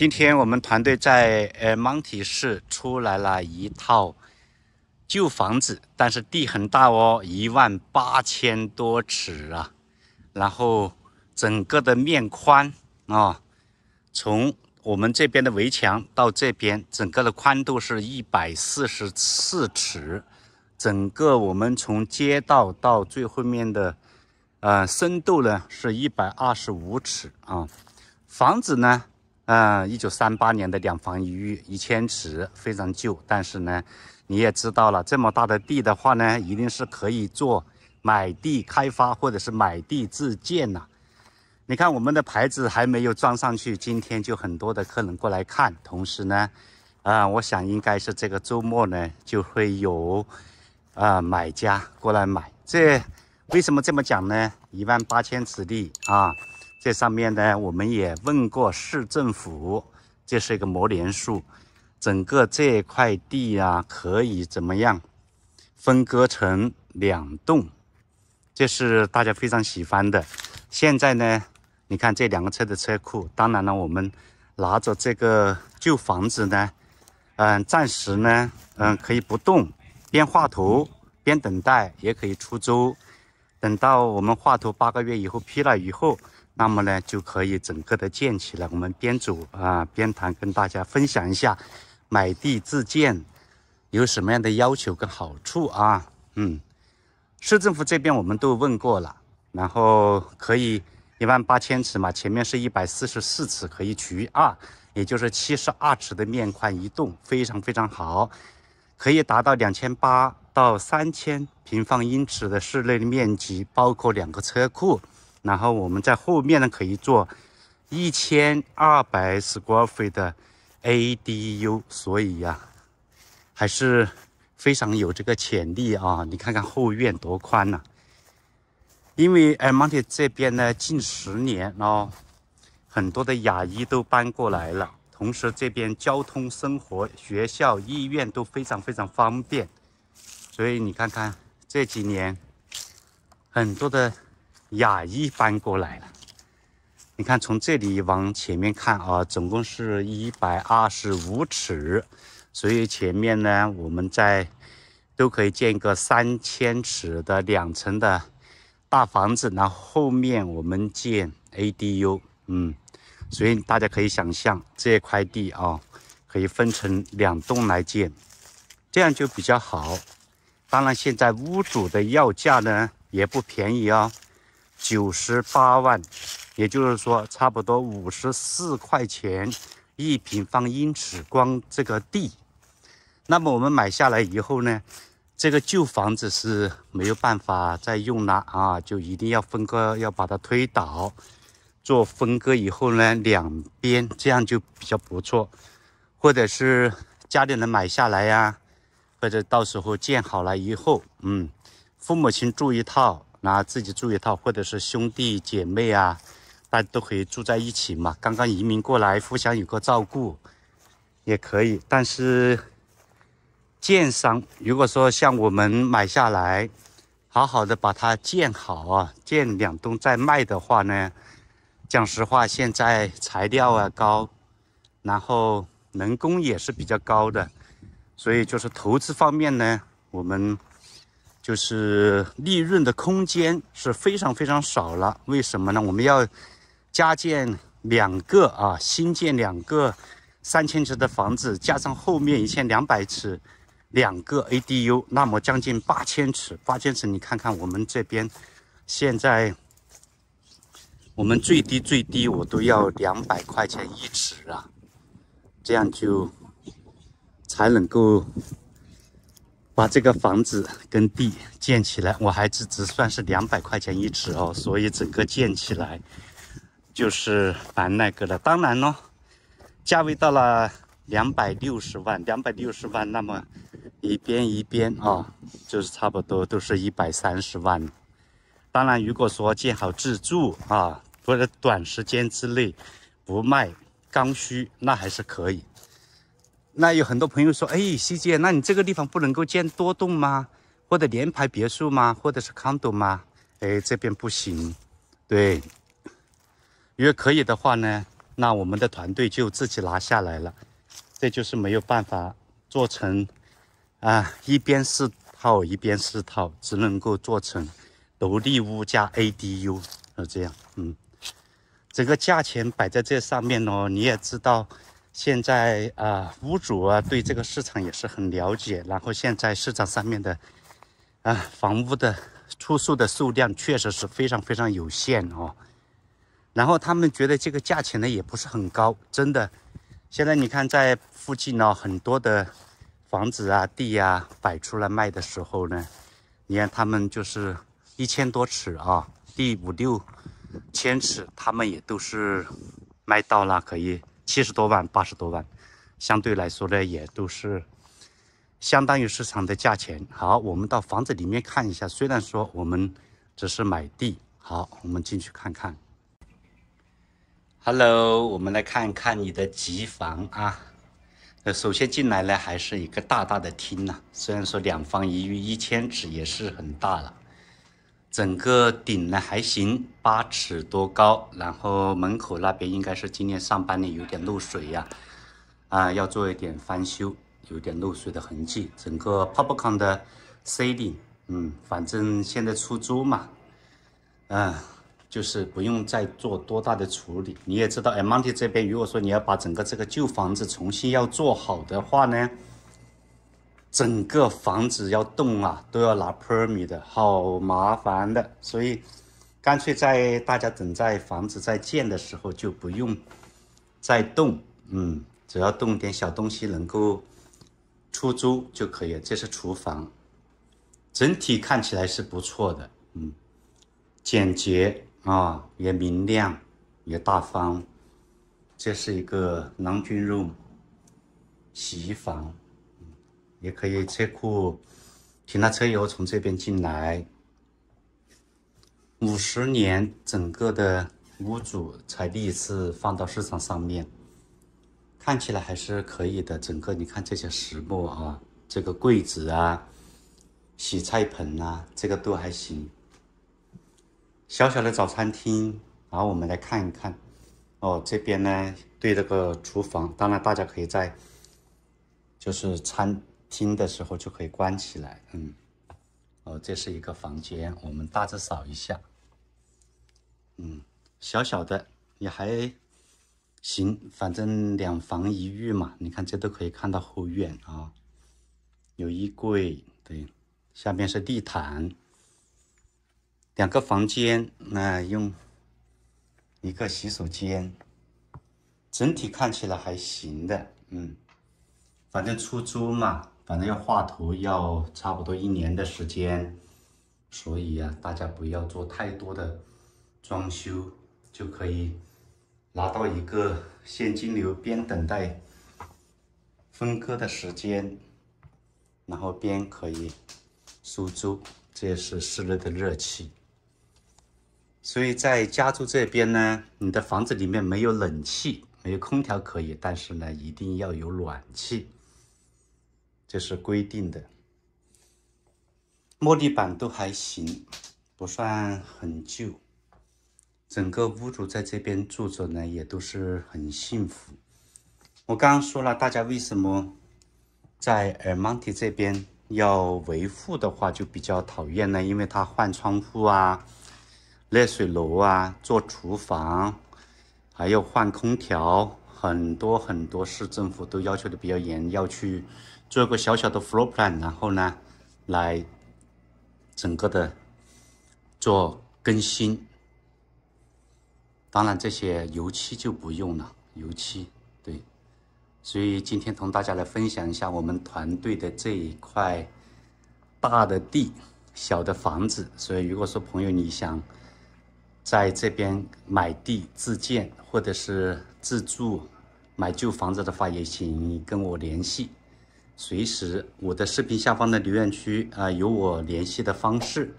今天我们团队在呃蒙提市出来了一套旧房子，但是地很大哦，一万八千多尺啊。然后整个的面宽啊，从我们这边的围墙到这边，整个的宽度是一百四十四尺。整个我们从街道到最后面的呃深度呢，是一百二十五尺啊。房子呢？嗯，一九三八年的两房一浴一千尺，非常旧。但是呢，你也知道了，这么大的地的话呢，一定是可以做买地开发，或者是买地自建呐。你看我们的牌子还没有装上去，今天就很多的客人过来看。同时呢，啊，我想应该是这个周末呢就会有啊买家过来买。这为什么这么讲呢？一万八千尺地啊。这上面呢，我们也问过市政府，这是一个摩联树，整个这块地啊，可以怎么样分割成两栋？这是大家非常喜欢的。现在呢，你看这两个车的车库，当然了，我们拿着这个旧房子呢，嗯，暂时呢，嗯，可以不动，边画图边等待，也可以出租。等到我们画图八个月以后批了以后。那么呢，就可以整个的建起来。我们边走啊边谈，跟大家分享一下，买地自建有什么样的要求跟好处啊？嗯，市政府这边我们都问过了，然后可以一万八千尺嘛，前面是一百四十四尺可以取二，也就是七十二尺的面宽，一栋非常非常好，可以达到两千八到三千平方英尺的室内的面积，包括两个车库。然后我们在后面呢可以做一千二百 square feet 的 ADU，所以呀还是非常有这个潜力啊！你看看后院多宽呐！因为埃 n 特这边呢近十年哦，很多的牙医都搬过来了，同时这边交通、生活、学校、医院都非常非常方便，所以你看看这几年很多的。雅意搬过来了。你看，从这里往前面看啊，总共是一百二十五尺，所以前面呢，我们在都可以建一个三千尺的两层的大房子，然后后面我们建 A D U，嗯，所以大家可以想象，这块地啊，可以分成两栋来建，这样就比较好。当然，现在屋主的要价呢，也不便宜啊。九十八万，也就是说，差不多五十四块钱一平方英尺光这个地。那么我们买下来以后呢，这个旧房子是没有办法再用了啊，就一定要分割，要把它推倒，做分割以后呢，两边这样就比较不错。或者是家里人买下来呀，或者到时候建好了以后，嗯，父母亲住一套。那自己住一套，或者是兄弟姐妹啊，大家都可以住在一起嘛。刚刚移民过来，互相有个照顾，也可以。但是建商如果说像我们买下来，好好的把它建好啊，建两栋再卖的话呢，讲实话，现在材料啊高，然后人工也是比较高的，所以就是投资方面呢，我们。就是利润的空间是非常非常少了，为什么呢？我们要加建两个啊，新建两个三千尺的房子，加上后面一千两百尺两个 A D U，那么将近八千尺，八千尺你看看我们这边现在，我们最低最低我都要两百块钱一尺啊，这样就才能够。把这个房子跟地建起来，我还只只算是两百块钱一尺哦，所以整个建起来就是蛮那个的。当然咯，价位到了两百六十万，两百六十万，那么一边一边啊，就是差不多都是一百三十万。当然，如果说建好自住啊，或者短时间之内不卖，刚需那还是可以。那有很多朋友说，哎，西姐，那你这个地方不能够建多栋吗？或者联排别墅吗？或者是 condo 吗？哎，这边不行。对，如果可以的话呢，那我们的团队就自己拿下来了。这就是没有办法做成啊，一边四套，一边四套，只能够做成独立屋加 A D U 这样。嗯，整个价钱摆在这上面哦，你也知道。现在啊，屋主啊对这个市场也是很了解。然后现在市场上面的啊房屋的出售的数量确实是非常非常有限哦。然后他们觉得这个价钱呢也不是很高，真的。现在你看在附近呢很多的房子啊地呀摆出来卖的时候呢，你看他们就是一千多尺啊，地五六千尺，他们也都是卖到了可以。七十多万、八十多万，相对来说呢，也都是相当于市场的价钱。好，我们到房子里面看一下。虽然说我们只是买地，好，我们进去看看。Hello，我们来看看你的集房啊。呃，首先进来呢，还是一个大大的厅呢。虽然说两房一浴一千尺也是很大了。整个顶呢还行，八尺多高，然后门口那边应该是今天上班年有点漏水呀，啊要做一点翻修，有点漏水的痕迹。整个 p o p c o n 的 ceiling，嗯，反正现在出租嘛，嗯，就是不用再做多大的处理。你也知道 e m o n t i 这边如果说你要把整个这个旧房子重新要做好的话呢？整个房子要动啊，都要拿 perm i t 的，好麻烦的。所以干脆在大家等在房子在建的时候就不用再动，嗯，只要动点小东西能够出租就可以。这是厨房，整体看起来是不错的，嗯，简洁啊，也明亮，也大方。这是一个郎君 room，洗衣房。也可以车库停了车以后从这边进来。五十年整个的屋主才第一次放到市场上面，看起来还是可以的。整个你看这些实木啊，这个柜子啊，洗菜盆啊，这个都还行。小小的早餐厅，然后我们来看一看。哦，这边呢，对这个厨房，当然大家可以在就是餐。听的时候就可以关起来，嗯，哦，这是一个房间，我们大致扫一下，嗯，小小的也还行，反正两房一浴嘛，你看这都可以看到后院啊，有衣柜，对，下面是地毯，两个房间，那用一个洗手间，整体看起来还行的，嗯，反正出租嘛。反正要画图，要差不多一年的时间，所以呀，大家不要做太多的装修，就可以拿到一个现金流，边等待分割的时间，然后边可以收租，这也是室内的热气。所以，在加州这边呢，你的房子里面没有冷气，没有空调可以，但是呢，一定要有暖气。这是规定的，木地板都还行，不算很旧。整个屋主在这边住着呢，也都是很幸福。我刚刚说了，大家为什么在尔曼提这边要维护的话就比较讨厌呢？因为他换窗户啊、热水炉啊、做厨房，还要换空调，很多很多市政府都要求的比较严，要去。做一个小小的 floor plan，然后呢，来整个的做更新。当然，这些油漆就不用了。油漆对，所以今天同大家来分享一下我们团队的这一块大的地、小的房子。所以，如果说朋友你想在这边买地自建，或者是自住、买旧房子的话，也请跟我联系。随时，我的视频下方的留言区啊，有我联系的方式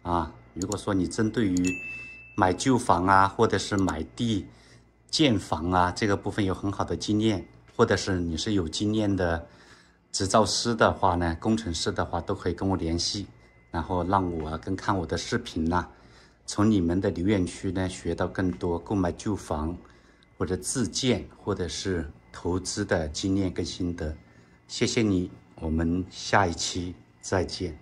啊。如果说你针对于买旧房啊，或者是买地建房啊这个部分有很好的经验，或者是你是有经验的执照师的话呢，工程师的话都可以跟我联系，然后让我跟看我的视频呢，从你们的留言区呢学到更多购买旧房或者自建或者是投资的经验跟心得。谢谢你，我们下一期再见。